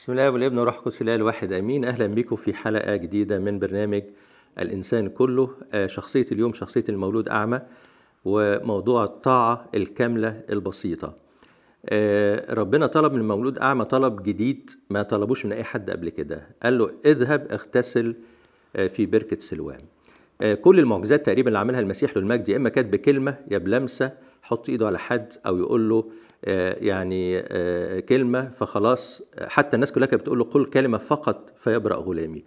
بسم الله والابن والروح القدس الله الواحد امين اهلا بكم في حلقه جديده من برنامج الانسان كله آه، شخصيه اليوم شخصيه المولود اعمى وموضوع الطاعه الكامله البسيطه آه، ربنا طلب من المولود اعمى طلب جديد ما طلبوش من اي حد قبل كده قال له اذهب اغتسل آه، في بركه سلوان كل المعجزات تقريبا اللي عملها المسيح للمجد يا اما كانت بكلمه يا بلمسه يحط ايده على حد او يقول له آه، يعني آه، كلمه فخلاص حتى الناس كلها كانت بتقول له قل كلمه فقط فيبرأ غلامي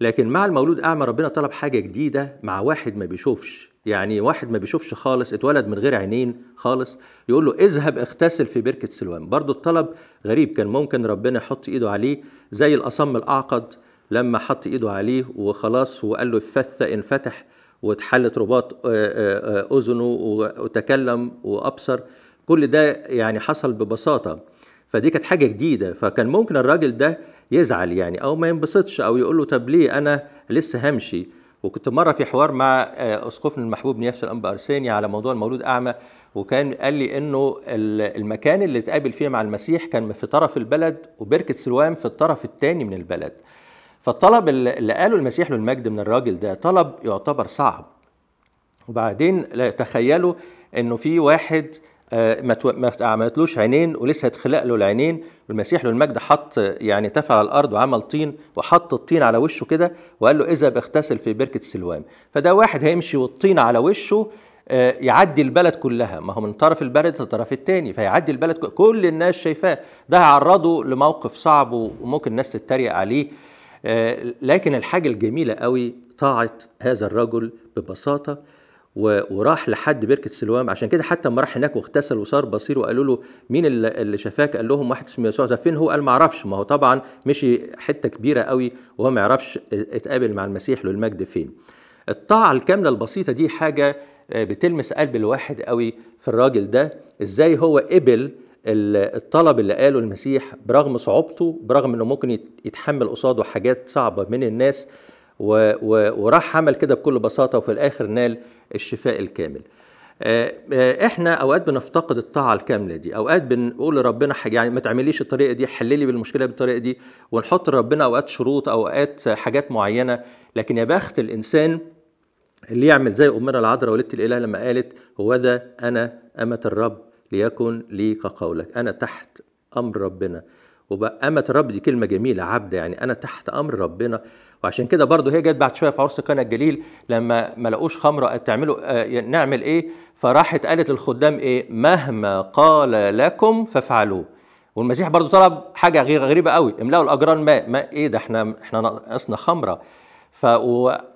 لكن مع المولود اعمى ربنا طلب حاجه جديده مع واحد ما بيشوفش يعني واحد ما بيشوفش خالص اتولد من غير عينين خالص يقول له اذهب اغتسل في بركه سلوان برضو الطلب غريب كان ممكن ربنا يحط ايده عليه زي الاصم الاعقد لما حط ايده عليه وخلاص وقال له اتفث انفتح واتحلت رباط آه، آه، آه، اذنه وتكلم وابصر كل ده يعني حصل ببساطه فدي كانت حاجه جديده فكان ممكن الراجل ده يزعل يعني او ما ينبسطش او يقول له طب ليه انا لسه همشي وكنت مره في حوار مع اسقفنا المحبوب نيافس الانبا ارسيني على موضوع المولود اعمى وكان قال لي انه المكان اللي اتقابل فيه مع المسيح كان في طرف البلد وبركه سلوان في الطرف الثاني من البلد فالطلب اللي قاله المسيح له المجد من الراجل ده طلب يعتبر صعب وبعدين تخيلوا انه في واحد آه، ما عملتلوش عينين ولسه هتخلق له العينين والمسيح له المجد حط يعني تفع على الارض وعمل طين وحط الطين على وشه كده وقال له اذا بغتسل في بركه سلوان فده واحد هيمشي والطين على وشه آه، يعدي البلد كلها ما هو من طرف البلد للطرف الثاني فيعدي البلد كل الناس شايفاه ده هيعرضه لموقف صعب وممكن الناس تتريق عليه آه، لكن الحاجة الجميلة قوي طاعة هذا الرجل ببساطة وراح لحد بركة سلوام عشان كده حتى لما راح هناك واغتسل وصار بصير وقالوا له مين اللي شفاك قال لهم واحد اسمه يسوع فين هو قال ما اعرفش ما هو طبعا مشي حتة كبيرة قوي وهو ما يعرفش اتقابل مع المسيح له المجد فين الطاعة الكاملة البسيطة دي حاجة آه، بتلمس قلب الواحد قوي في الراجل ده ازاي هو قبل الطلب اللي قاله المسيح برغم صعوبته برغم انه ممكن يتحمل قصاده حاجات صعبه من الناس و و وراح عمل كده بكل بساطه وفي الاخر نال الشفاء الكامل. آه، آه، احنا اوقات بنفتقد الطاعه الكامله دي اوقات بنقول لربنا يعني ما تعمليش الطريقه دي حللي بالمشكله بالطريقه دي ونحط لربنا اوقات شروط اوقات حاجات معينه لكن يا بخت الانسان اللي يعمل زي امنا العذراء ولدت الاله لما قالت هوذا انا امه الرب ليكن لي كقولك أنا تحت أمر ربنا وبقامة رب دي كلمة جميلة عبد يعني أنا تحت أمر ربنا وعشان كده برضه هي جت بعد شوية في عرس كان الجليل لما ما لقوش خمرة تعملوا آه، نعمل إيه فراحت قالت للخدام إيه مهما قال لكم فافعلوه والمسيح برضه طلب حاجة غريبة قوي املأوا الأجران ماء ماء إيه ده إحنا إحنا ناقصنا خمرة ف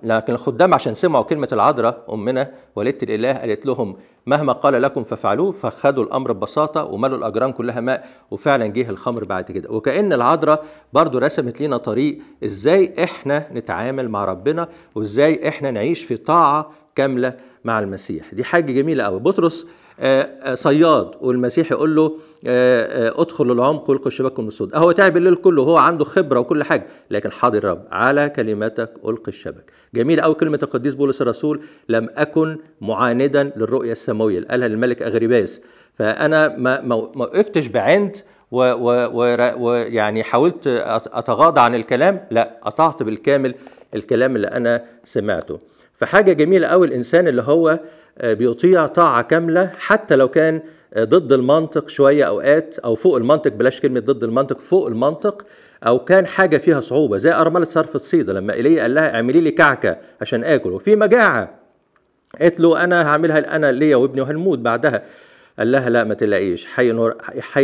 لكن الخدام عشان سمعوا كلمه العذراء امنا والدة الاله قالت لهم مهما قال لكم فافعلوه فخدوا الامر ببساطه وملوا الاجران كلها ماء وفعلا جه الخمر بعد كده وكان العذراء برضو رسمت لنا طريق ازاي احنا نتعامل مع ربنا وازاي احنا نعيش في طاعه كامله مع المسيح دي حاجه جميله قوي بطرس آه، آه، صياد والمسيح يقول له آه، ادخل العمق والقوا الشباك من الصوت اهو تعب الليل كله هو عنده خبره وكل حاجه لكن حاضر رب على كلمتك القي الشبك جميل قوي كلمه القديس بولس الرسول لم اكن معاندا للرؤيه السماويه قالها للملك اغريباس فانا ما وقفتش بعند ويعني حاولت اتغاضى عن الكلام لا قطعت بالكامل الكلام اللي انا سمعته فحاجة جميلة قوي الإنسان اللي هو آه، بيطيع طاعة كاملة حتى لو كان آه، ضد المنطق شوية أوقات أو فوق المنطق بلاش كلمة ضد المنطق فوق المنطق أو كان حاجة فيها صعوبة زي أرملة صرف الصيدة لما إيليا قال لها اعملي لي كعكة عشان آكل وفي مجاعة قالت له أنا هعملها أنا ليا وابني وهنموت بعدها قال لها لا ما تلاقيش حي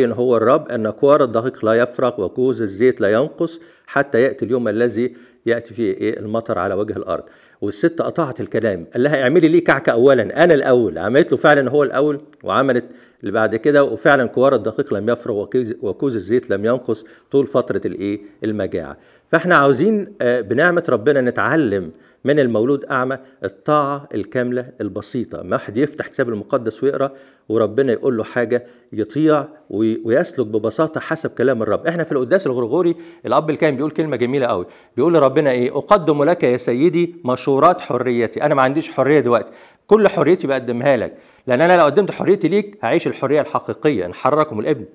هو الرب أن كوار الدقيق لا يفرق وكوز الزيت لا ينقص حتى يأتي اليوم الذي ياتي فيه ايه المطر على وجه الارض والست قطعت الكلام قال لها اعملي ليه كعكه اولا انا الاول عملت له فعلا هو الاول وعملت اللي بعد كده وفعلا كوار الدقيق لم يفرغ وكوز الزيت لم ينقص طول فتره الايه المجاعه فاحنا عاوزين آه، بنعمه ربنا نتعلم من المولود اعمى الطاعه الكامله البسيطه ما حد يفتح كتاب المقدس ويقرا وربنا يقول له حاجه يطيع ويسلك ببساطه حسب كلام الرب احنا في القداس الغرغوري الاب الكاهن بيقول كلمه جميله قوي بيقول لرب ربنا ايه اقدم لك يا سيدي مشورات حريتي انا ما عنديش حريه دلوقتي كل حريتي بقدمها لك لان انا لو قدمت حريتي ليك هعيش الحريه الحقيقيه نحركم الابن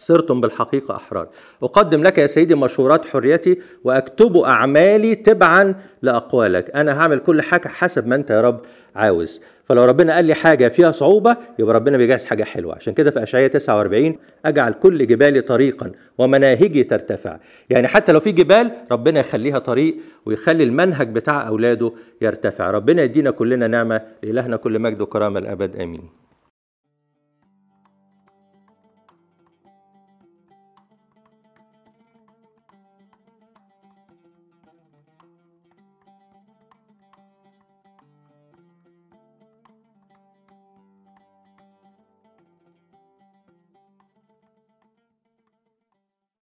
صرتم بالحقيقة أحرار أقدم لك يا سيدي مشورات حريتي وأكتب أعمالي تبعا لأقوالك أنا هعمل كل حاجة حسب ما أنت يا رب عاوز فلو ربنا قال لي حاجة فيها صعوبة يبقى ربنا بيجهز حاجة حلوة عشان كده في أشعية 49 أجعل كل جبالي طريقا ومناهجي ترتفع يعني حتى لو في جبال ربنا يخليها طريق ويخلي المنهج بتاع أولاده يرتفع ربنا يدينا كلنا نعمة لإلهنا كل مجد وكرامة الأبد آمين